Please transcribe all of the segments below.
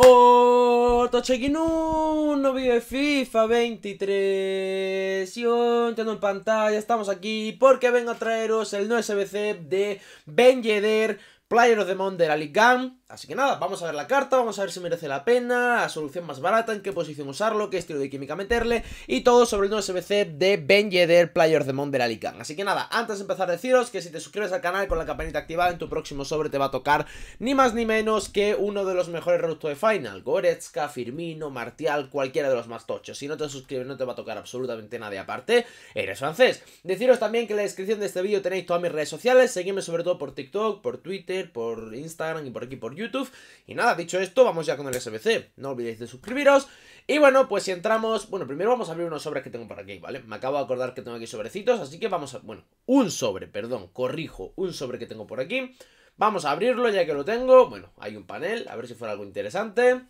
¡Oh! check No vive FIFA 23 Yo entrando en pantalla, estamos aquí porque vengo a traeros el nuevo SBC de Ben Yedder Player of the Month de la Así que nada, vamos a ver la carta, vamos a ver si merece la pena, la solución más barata, en qué posición usarlo, qué estilo de química meterle y todo sobre el nuevo SBC de Ben Yedder, Player of the Month de la Así que nada, antes de empezar deciros que si te suscribes al canal con la campanita activada en tu próximo sobre te va a tocar ni más ni menos que uno de los mejores reductos de Final, Goretzka, Firmino, Martial, cualquiera de los más tochos. Si no te suscribes no te va a tocar absolutamente nadie aparte, eres francés. Deciros también que en la descripción de este vídeo tenéis todas mis redes sociales, seguidme sobre todo por TikTok, por Twitter, por Instagram y por aquí por YouTube. Y nada, dicho esto, vamos ya con el SBC. No olvidéis de suscribiros. Y bueno, pues si entramos... Bueno, primero vamos a abrir unos sobres que tengo por aquí, ¿vale? Me acabo de acordar que tengo aquí sobrecitos, así que vamos a... Bueno, un sobre, perdón, corrijo, un sobre que tengo por aquí. Vamos a abrirlo ya que lo tengo. Bueno, hay un panel, a ver si fuera algo interesante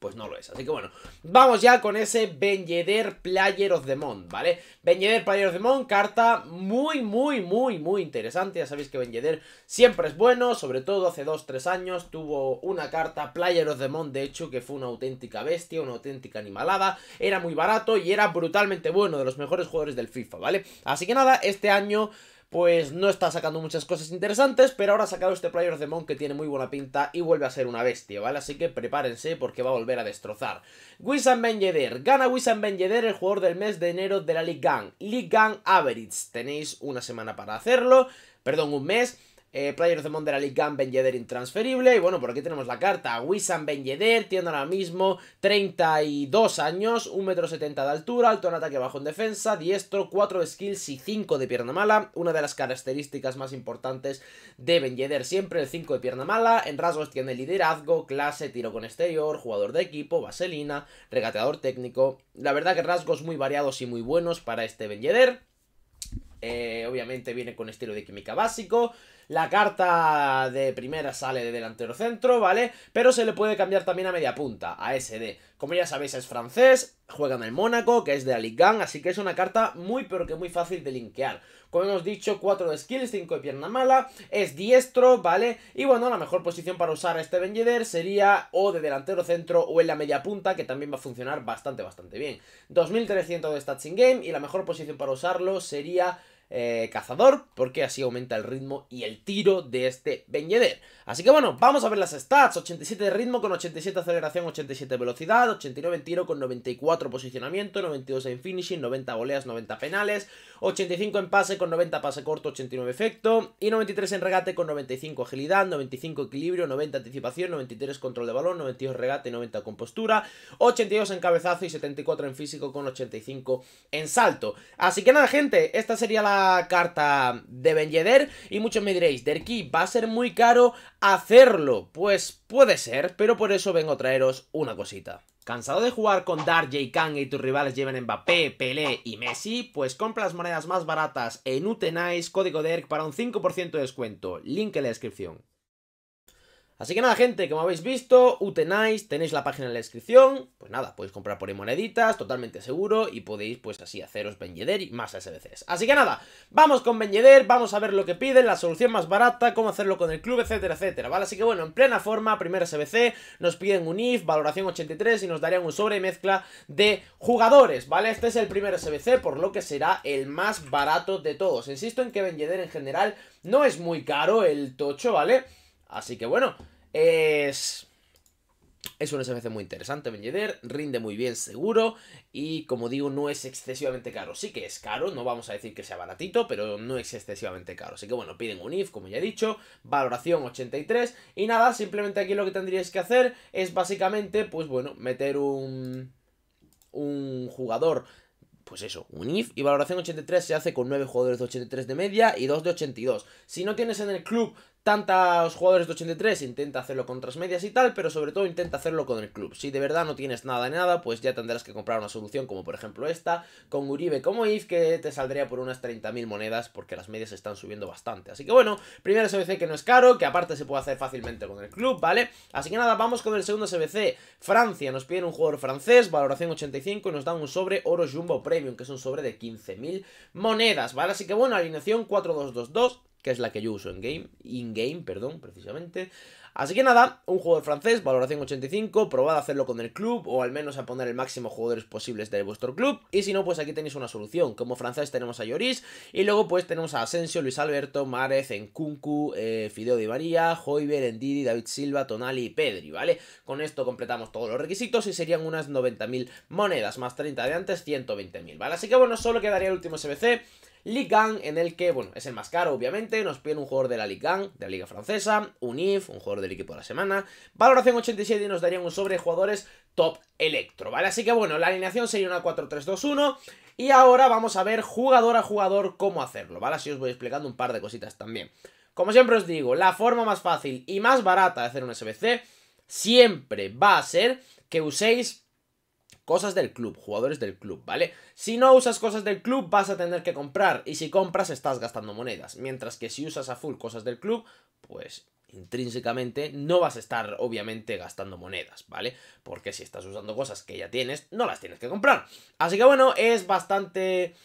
pues no lo es. Así que bueno, vamos ya con ese Ben Player of the Month, ¿vale? Ben Player of the Month, carta muy, muy, muy, muy interesante. Ya sabéis que Ben siempre es bueno, sobre todo hace 2-3 años tuvo una carta Player of the Month, de hecho, que fue una auténtica bestia, una auténtica animalada. Era muy barato y era brutalmente bueno, de los mejores jugadores del FIFA, ¿vale? Así que nada, este año pues no está sacando muchas cosas interesantes, pero ahora ha sacado este Player de que tiene muy buena pinta y vuelve a ser una bestia, ¿vale? Así que prepárense porque va a volver a destrozar. Wissam Ben gana Wissam Ben el jugador del mes de enero de la League Gang, League Gang Average, tenéis una semana para hacerlo, perdón, un mes... Eh, Player of the de la Ben Yedder intransferible. Y bueno, por aquí tenemos la carta. Wissam Ben Yedder tiene ahora mismo 32 años, 1,70m de altura, alto en ataque, bajo en defensa, diestro, 4 skills y 5 de pierna mala. Una de las características más importantes de Ben Yedder siempre, el 5 de pierna mala. En rasgos tiene liderazgo, clase, tiro con exterior, jugador de equipo, vaselina, regateador técnico. La verdad que rasgos muy variados y muy buenos para este Ben Yedder. Eh, obviamente viene con estilo de química básico. La carta de primera sale de delantero centro, ¿vale? Pero se le puede cambiar también a media punta, a SD. Como ya sabéis, es francés, juega en el Mónaco, que es de la así que es una carta muy, pero que muy fácil de linkear. Como hemos dicho, 4 de skills, 5 de pierna mala, es diestro, ¿vale? Y bueno, la mejor posición para usar a este Ben sería o de delantero centro o en la media punta, que también va a funcionar bastante, bastante bien. 2300 de stats in game y la mejor posición para usarlo sería eh, cazador, porque así aumenta el ritmo y el tiro de este Ben Así que bueno, vamos a ver las stats, 87 de ritmo con 87 aceleración, 87 velocidad, 89 en tiro con 94 posicionamiento, 92 en finishing, 90 goleas, 90 penales, 85 en pase con 90 pase corto, 89 efecto y 93 en regate con 95 agilidad, 95 equilibrio, 90 anticipación, 93 control de balón, 92 regate, 90 compostura, 82 en cabezazo y 74 en físico con 85 en salto. Así que nada gente, esta sería la carta de Ben Yedder y muchos me diréis, Derki, va a ser muy caro hacerlo. Pues puede ser, pero por eso vengo a traeros una cosita. ¿Cansado de jugar con Darje Kang y tus rivales llevan Mbappé, Pelé y Messi? Pues compra las monedas más baratas en Utenais código DERK e para un 5% de descuento. Link en la descripción. Así que nada, gente, como habéis visto, utenáis, tenéis la página en la descripción. Pues nada, podéis comprar por ahí moneditas, totalmente seguro, y podéis pues así haceros Benjeder y más SBCs. Así que nada, vamos con Benjeder, vamos a ver lo que piden, la solución más barata, cómo hacerlo con el club, etcétera, etcétera, ¿vale? Así que bueno, en plena forma, primer SBC, nos piden un IF, valoración 83 y nos darían un sobre mezcla de jugadores, ¿vale? Este es el primer SBC, por lo que será el más barato de todos. Insisto en que Benjeder en general no es muy caro el tocho, ¿vale? Así que bueno, es... Es un SBC muy interesante, Benjeder, rinde muy bien seguro y como digo no es excesivamente caro. Sí que es caro, no vamos a decir que sea baratito, pero no es excesivamente caro. Así que bueno, piden un IF, como ya he dicho, valoración 83 y nada, simplemente aquí lo que tendríais que hacer es básicamente, pues bueno, meter un, un jugador pues eso, un IF y valoración 83 se hace con 9 jugadores de 83 de media y 2 de 82. Si no tienes en el club tantos jugadores de 83, intenta hacerlo con otras medias y tal, pero sobre todo intenta hacerlo con el club. Si de verdad no tienes nada de nada, pues ya tendrás que comprar una solución como por ejemplo esta, con Uribe como IF, que te saldría por unas 30.000 monedas porque las medias están subiendo bastante. Así que bueno, primera SBC que no es caro, que aparte se puede hacer fácilmente con el club, ¿vale? Así que nada, vamos con el segundo SBC. Francia, nos piden un jugador francés, valoración 85 y nos dan un sobre Oro Jumbo Premium, que es un sobre de 15.000 monedas, ¿vale? Así que bueno, alineación 4-2-2-2 que es la que yo uso en game, in-game, perdón, precisamente. Así que nada, un jugador francés, valoración 85, probad a hacerlo con el club o al menos a poner el máximo jugadores posibles de vuestro club. Y si no, pues aquí tenéis una solución. Como francés tenemos a Lloris y luego pues tenemos a Asensio, Luis Alberto, Márez, Enkunku, eh, Fideo Di María, Hoiber, Endidi, David Silva, Tonali y Pedri, ¿vale? Con esto completamos todos los requisitos y serían unas 90.000 monedas, más 30 de antes, 120.000, ¿vale? Así que bueno, solo quedaría el último SBC. Gang, en el que, bueno, es el más caro, obviamente. Nos piden un jugador de la League de la Liga Francesa, un IF, un jugador del equipo de la semana. Valoración 87 y nos darían un sobre de jugadores top electro, ¿vale? Así que, bueno, la alineación sería una 4-3-2-1. Y ahora vamos a ver jugador a jugador cómo hacerlo, ¿vale? Así os voy explicando un par de cositas también. Como siempre os digo, la forma más fácil y más barata de hacer un SBC siempre va a ser que uséis Cosas del club, jugadores del club, ¿vale? Si no usas cosas del club, vas a tener que comprar. Y si compras, estás gastando monedas. Mientras que si usas a full cosas del club, pues intrínsecamente no vas a estar obviamente gastando monedas, ¿vale? Porque si estás usando cosas que ya tienes, no las tienes que comprar. Así que bueno, es bastante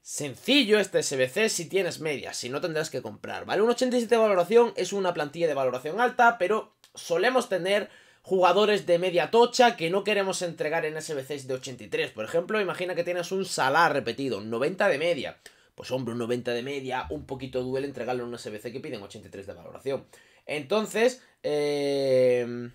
sencillo este SBC si tienes medias, si no tendrás que comprar, ¿vale? Un 87 de valoración es una plantilla de valoración alta, pero solemos tener jugadores de media tocha que no queremos entregar en SBCs de 83. Por ejemplo, imagina que tienes un Salah repetido, 90 de media. Pues hombre, un 90 de media, un poquito duele entregarlo en un SBC que piden 83 de valoración. Entonces, eh,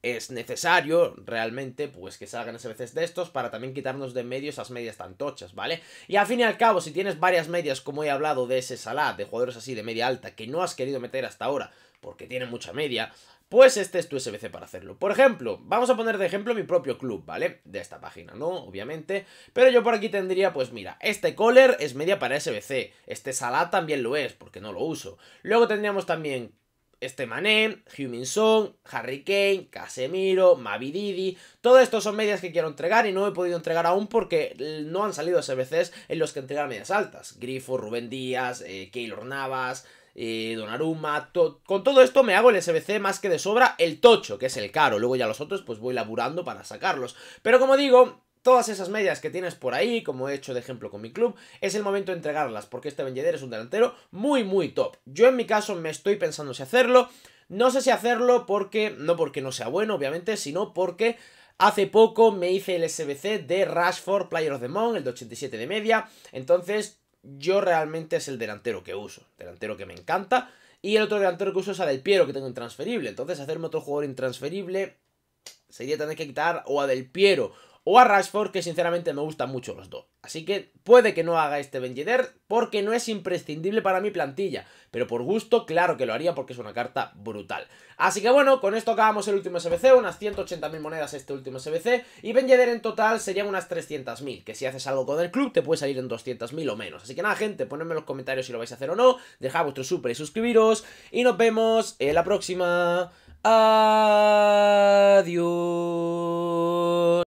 es necesario realmente pues que salgan SBCs de estos para también quitarnos de medio esas medias tan tochas, ¿vale? Y al fin y al cabo, si tienes varias medias, como he hablado de ese Salah, de jugadores así de media alta, que no has querido meter hasta ahora porque tiene mucha media, pues este es tu SBC para hacerlo. Por ejemplo, vamos a poner de ejemplo mi propio club, ¿vale? De esta página, ¿no? Obviamente. Pero yo por aquí tendría, pues mira, este Collar es media para SBC. Este Salah también lo es, porque no lo uso. Luego tendríamos también este Mané, heung Harry Kane, Casemiro, Mavididi, todos estos son medias que quiero entregar y no he podido entregar aún porque no han salido SBCs en los que entregar medias altas. Grifo, Rubén Díaz, eh, Keylor Navas, eh, donar un con todo esto me hago el SBC más que de sobra el tocho, que es el caro, luego ya los otros pues voy laburando para sacarlos, pero como digo... Todas esas medias que tienes por ahí, como he hecho de ejemplo con mi club, es el momento de entregarlas, porque este vendedor es un delantero muy, muy top. Yo en mi caso me estoy pensando si hacerlo, no sé si hacerlo porque, no porque no sea bueno, obviamente, sino porque Hace poco me hice el SBC de Rashford Player of the Month, el de 87 de media, entonces yo realmente es el delantero que uso, delantero que me encanta. Y el otro delantero que uso es a Del Piero, que tengo intransferible. Entonces, hacerme otro jugador intransferible sería tener que quitar o a Del Piero o a Rashford, que sinceramente me gustan mucho los dos. Así que puede que no haga este Ben porque no es imprescindible para mi plantilla, pero por gusto claro que lo haría porque es una carta brutal. Así que bueno, con esto acabamos el último SBC, unas 180.000 monedas este último SBC, y Ben en total serían unas 300.000, que si haces algo con el club te puede salir en 200.000 o menos. Así que nada gente, ponedme en los comentarios si lo vais a hacer o no, dejad vuestro super y suscribiros, y nos vemos en la próxima. Adiós.